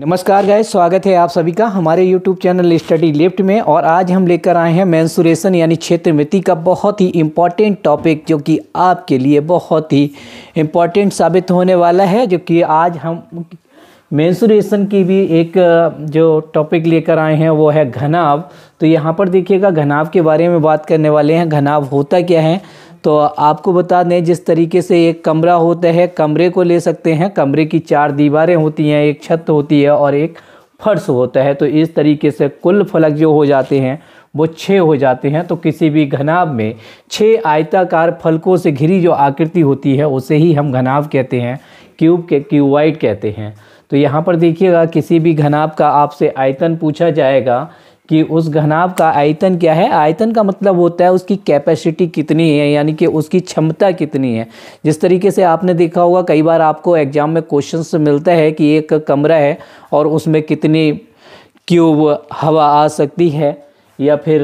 नमस्कार गाय स्वागत है आप सभी का हमारे YouTube चैनल स्टडी लिफ्ट में और आज हम लेकर आए हैं मैंसुरेशन यानी क्षेत्र मिति का बहुत ही इम्पॉर्टेंट टॉपिक जो कि आपके लिए बहुत ही इम्पॉर्टेंट साबित होने वाला है जो कि आज हम मैंसुरेशन की भी एक जो टॉपिक लेकर आए हैं वो है घनाव तो यहाँ पर देखिएगा घनाव के बारे में बात करने वाले हैं घनाव होता क्या है तो आपको बता दें जिस तरीके से एक कमरा होता है कमरे को ले सकते हैं कमरे की चार दीवारें होती हैं एक छत होती है और एक फर्श होता है तो इस तरीके से कुल फलक जो हो जाते हैं वो छः हो जाते हैं तो किसी भी घनाव में छः आयताकार फलकों से घिरी जो आकृति होती है उसे ही हम घनाव कहते हैं क्यूब के क्यूबाइट कहते हैं तो यहाँ पर देखिएगा किसी भी घनाव का आपसे आयतन पूछा जाएगा कि उस घनाभ का आयतन क्या है आयतन का मतलब होता है उसकी कैपेसिटी कितनी है यानी कि उसकी क्षमता कितनी है जिस तरीके से आपने देखा होगा कई बार आपको एग्ज़ाम में क्वेश्चन मिलता है कि एक कमरा है और उसमें कितनी क्यूब हवा आ सकती है या फिर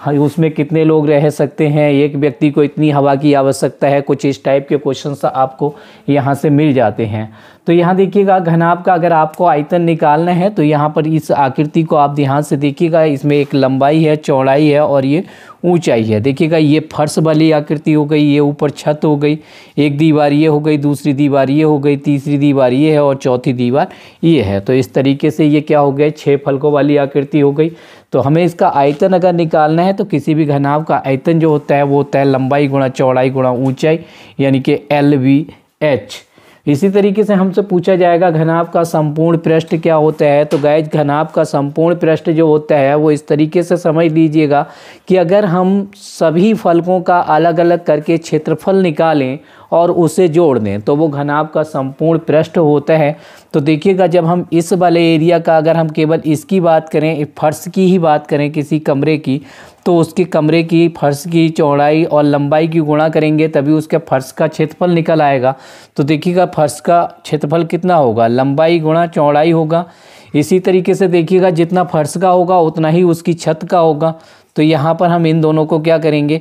हाँ, उसमें कितने लोग रह सकते हैं एक व्यक्ति को इतनी हवा की आवश्यकता है कुछ इस टाइप के क्वेश्चन आपको यहाँ से मिल जाते हैं तो यहाँ देखिएगा घनाभ का अगर आपको आयतन निकालना है तो यहाँ पर इस आकृति को आप ध्यान से देखिएगा इसमें एक लंबाई है चौड़ाई है और ये ऊंचाई है देखिएगा ये फर्श वाली आकृति हो गई ये ऊपर छत हो गई एक दीवार ये हो गई दूसरी दीवार ये हो गई तीसरी दीवार ये है और चौथी दीवार ये है तो इस तरीके से ये क्या हो गया छः फलकों वाली आकृति हो गई तो हमें इसका आयतन अगर निकालना है तो किसी भी घनाव का आयतन जो होता है वो होता है लंबाई गुणा चौड़ाई गुणा ऊँचाई यानी कि एल वी एच इसी तरीके से हमसे पूछा जाएगा घनाभ का संपूर्ण पृष्ठ क्या होता है तो गैज घनाभ का संपूर्ण पृष्ठ जो होता है वो इस तरीके से समझ लीजिएगा कि अगर हम सभी फलकों का अलग अलग करके क्षेत्रफल निकालें और उसे जोड़ दें तो वो घनाभ का संपूर्ण पृष्ठ होता है तो देखिएगा जब हम इस वाले एरिया का अगर हम केवल इसकी बात करें फर्श की ही बात करें किसी कमरे की तो उसके कमरे की फर्श की चौड़ाई और लंबाई की गुणा करेंगे तभी उसके फर्श का क्षेत्रफल निकल आएगा तो देखिएगा फर्श का क्षेत्रफल कितना होगा लंबाई गुणा चौड़ाई होगा इसी तरीके से देखिएगा जितना फर्श का होगा उतना ही उसकी छत का होगा तो यहाँ पर हम इन दोनों को क्या करेंगे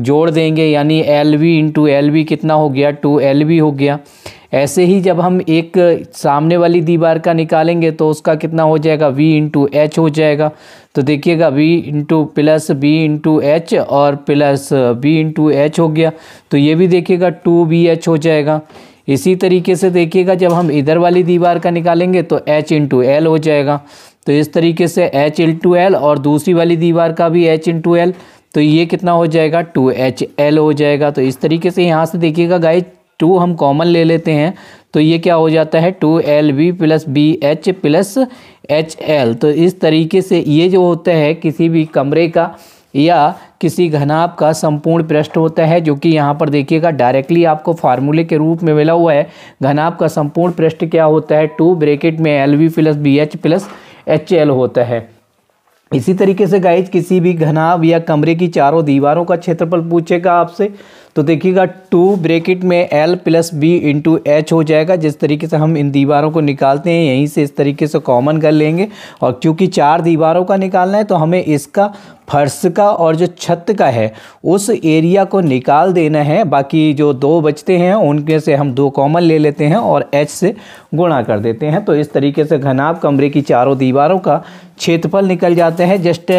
जोड़ देंगे यानी L V into L V कितना हो गया टू एल वी हो गया ऐसे ही जब हम एक सामने वाली दीवार का निकालेंगे तो उसका कितना हो जाएगा वी इंटू एच हो जाएगा तो देखिएगा V into plus B into H और प्लस बी इंटू एच हो गया तो ये भी देखिएगा टू बी एच हो जाएगा इसी तरीके से देखिएगा जब हम इधर वाली दीवार का निकालेंगे तो एच इंटू एल हो जाएगा तो इस तरीके से एच इंटू एल और दूसरी वाली दीवार का भी एच इंटू एल तो ये कितना हो जाएगा टू एच एल हो जाएगा तो इस तरीके से यहाँ से देखिएगा गाइज टू हम कॉमन ले लेते हैं तो ये क्या हो जाता है two L B plus B H plus H L तो इस तरीके से ये जो होता है किसी भी कमरे का या किसी घनाभ का संपूर्ण पृष्ठ होता है जो कि यहाँ पर देखिएगा डायरेक्टली आपको फार्मूले के रूप में मिला हुआ है घनाभ का संपूर्ण पृष्ठ क्या होता है टू ब्रेकेट में L V plus B H plus H L होता है इसी तरीके से गाइज किसी भी घनाव या कमरे की चारों दीवारों का क्षेत्रफल पूछेगा आपसे तो देखिएगा टू ब्रेकिट में L plus B into H हो जाएगा जिस तरीके से हम इन दीवारों को निकालते हैं यहीं से इस तरीके से कॉमन कर लेंगे और क्योंकि चार दीवारों का निकालना है तो हमें इसका फर्श का और जो छत का है उस एरिया को निकाल देना है बाकी जो दो बचते हैं उनके से हम दो कॉमन ले लेते हैं और एच से गुणा कर देते हैं तो इस तरीके से घनाब कमरे की चारों दीवारों का क्षेत्रफल निकल जाते हैं जस्ट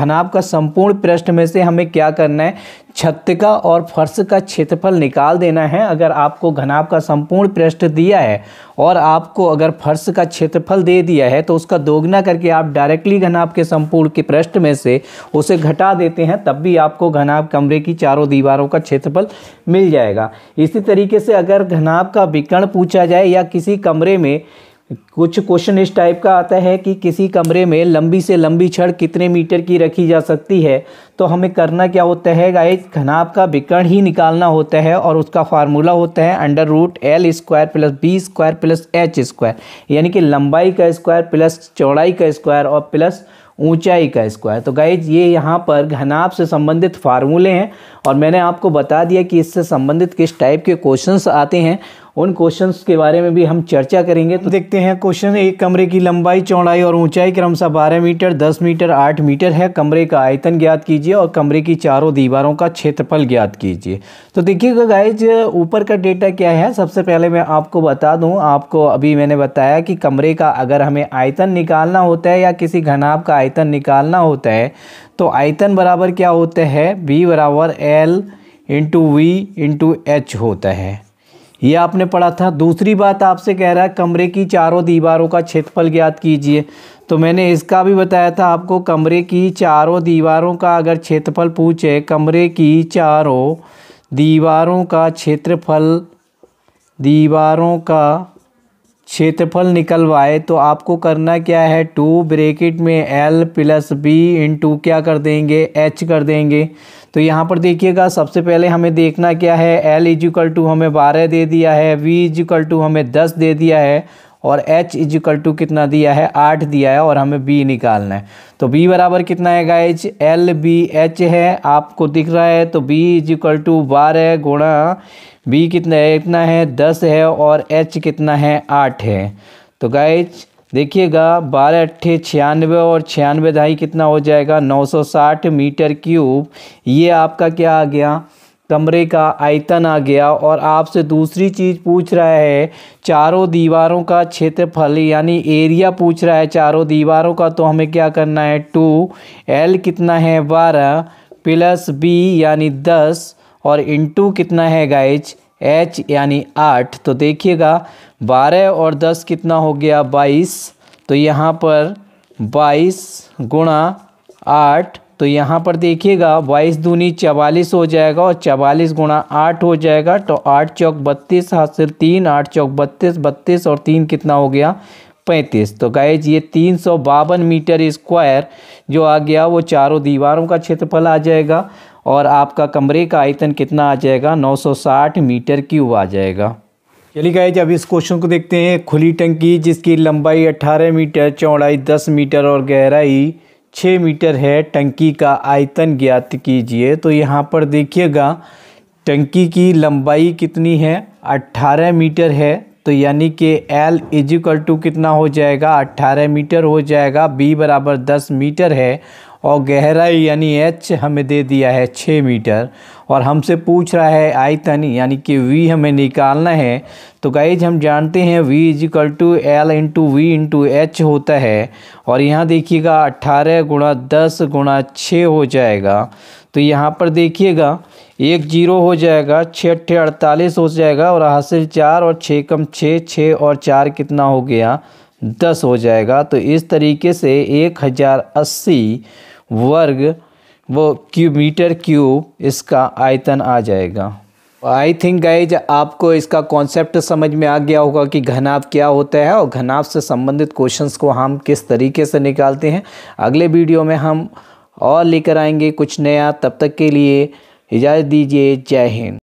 घनाब का संपूर्ण पृष्ठ में से हमें क्या करना है छत का और फर्श का क्षेत्रफल निकाल देना है अगर आपको घनाभ का संपूर्ण पृष्ठ दिया है और आपको अगर फर्श का क्षेत्रफल दे दिया है तो उसका दोगुना करके आप डायरेक्टली घनाभ के संपूर्ण के पृष्ठ में से उसे घटा देते हैं तब भी आपको घनाभ कमरे की चारों दीवारों का क्षेत्रफल मिल जाएगा इसी तरीके से अगर घनाभ का विकर्ण पूछा जाए या किसी कमरे में कुछ क्वेश्चन इस टाइप का आता है कि किसी कमरे में लंबी से लंबी छड़ कितने मीटर की रखी जा सकती है तो हमें करना क्या होता है गाइज घनाभ का विकर्ण ही निकालना होता है और उसका फार्मूला होता है under root L square plus B square plus H square यानी कि लंबाई का स्क्वायर प्लस चौड़ाई का स्क्वायर और प्लस ऊंचाई का स्क्वायर तो गाइज ये यहाँ पर घनाभ से संबंधित फार्मूले हैं और मैंने आपको बता दिया कि इससे संबंधित किस टाइप के क्वेश्चंस आते हैं उन क्वेश्चंस के बारे में भी हम चर्चा करेंगे तो देखते हैं क्वेश्चन एक कमरे की लंबाई चौड़ाई और ऊंचाई क्रमशः बारह मीटर दस मीटर आठ मीटर है कमरे का आयतन ज्ञात कीजिए और कमरे की चारों दीवारों का क्षेत्रफल ज्ञात कीजिए तो देखिएगा गाइज ऊपर का डेटा क्या है सबसे पहले मैं आपको बता दूँ आपको अभी मैंने बताया कि कमरे का अगर हमें आयतन निकालना होता है या किसी घनाब का आयतन निकालना होता है तो आयतन बराबर क्या होता है बी बराबर L into V into H होता है ये आपने पढ़ा था दूसरी बात आपसे कह रहा है कमरे की चारों दीवारों का क्षेत्रफल ज्ञात कीजिए तो मैंने इसका भी बताया था आपको कमरे की चारों दीवारों का अगर क्षेत्रफल पूछे कमरे की चारों दीवारों का क्षेत्रफल दीवारों का क्षेत्रफल निकलवाए तो आपको करना क्या है टू ब्रेकिट में L plus B into क्या कर देंगे एच कर देंगे तो यहाँ पर देखिएगा सबसे पहले हमें देखना क्या है एल इजिकल टू हमें बारह दे दिया है वी इजिकल टू हमें दस दे दिया है और h इज इक्वल टू कितना दिया है आठ दिया है और हमें b निकालना है तो b बराबर कितना है गाइज एल बी एच है आपको दिख रहा है तो b इज इक्वल टू बारह गुणा बी कितना है इतना है दस है और h कितना है आठ है तो गाइज देखिएगा बारह अट्ठे छियानवे और छियानवे दहाई कितना हो जाएगा नौ सौ साठ मीटर क्यूब ये आपका क्या आ गया कमरे का आयतन आ गया और आपसे दूसरी चीज़ पूछ रहा है चारों दीवारों का क्षेत्रफल यानी एरिया पूछ रहा है चारों दीवारों का तो हमें क्या करना है टू एल कितना है बारह प्लस बी यानी दस और इंटू कितना है गाइज एच यानी आठ तो देखिएगा बारह और दस कितना हो गया बाईस तो यहाँ पर बाईस गुणा आठ तो यहाँ पर देखिएगा बाईस दूनी चवालीस हो जाएगा और चवालीस गुणा आठ हो जाएगा तो आठ चौक बत्तीस हाथ सिर्फ तीन आठ चौक बत्तीस बत्तीस और तीन कितना हो गया पैंतीस तो गाइज ये तीन सौ बावन मीटर स्क्वायर जो आ गया वो चारों दीवारों का क्षेत्रफल आ जाएगा और आपका कमरे का आयतन कितना आ जाएगा 960 मीटर क्यूब आ जाएगा चलिए गायज अब इस क्वेश्चन को देखते हैं खुली टंकी जिसकी लंबाई 18 मीटर चौड़ाई 10 मीटर और गहराई छः मीटर है टंकी का आयतन ज्ञात कीजिए तो यहाँ पर देखिएगा टंकी की लंबाई कितनी है 18 मीटर है तो यानी कि L इजिकल टू कितना हो जाएगा 18 मीटर हो जाएगा B बराबर 10 मीटर है और गहराई यानी एच हमें दे दिया है छः मीटर और हमसे पूछ रहा है आयतन यानी कि वी हमें निकालना है तो गाइज हम जानते हैं V is equal to L into V into H होता है और यहाँ देखिएगा अट्ठारह गुणा दस गुणा छः हो जाएगा तो यहाँ पर देखिएगा एक जीरो हो जाएगा छः अट्ठे अड़तालीस हो जाएगा और हासिल चार और छः कम छः छः और चार कितना हो गया दस हो जाएगा तो इस तरीके से एक हज़ार अस्सी वर्ग वो क्यूमीटर क्यूब इसका आयतन आ जाएगा आई थिंक गाइज आपको इसका कॉन्सेप्ट समझ में आ गया होगा कि घनाब क्या होता है और घनाब से संबंधित क्वेश्चंस को हम किस तरीके से निकालते हैं अगले वीडियो में हम और लेकर आएंगे कुछ नया तब तक के लिए इजाज़त दीजिए जय हिंद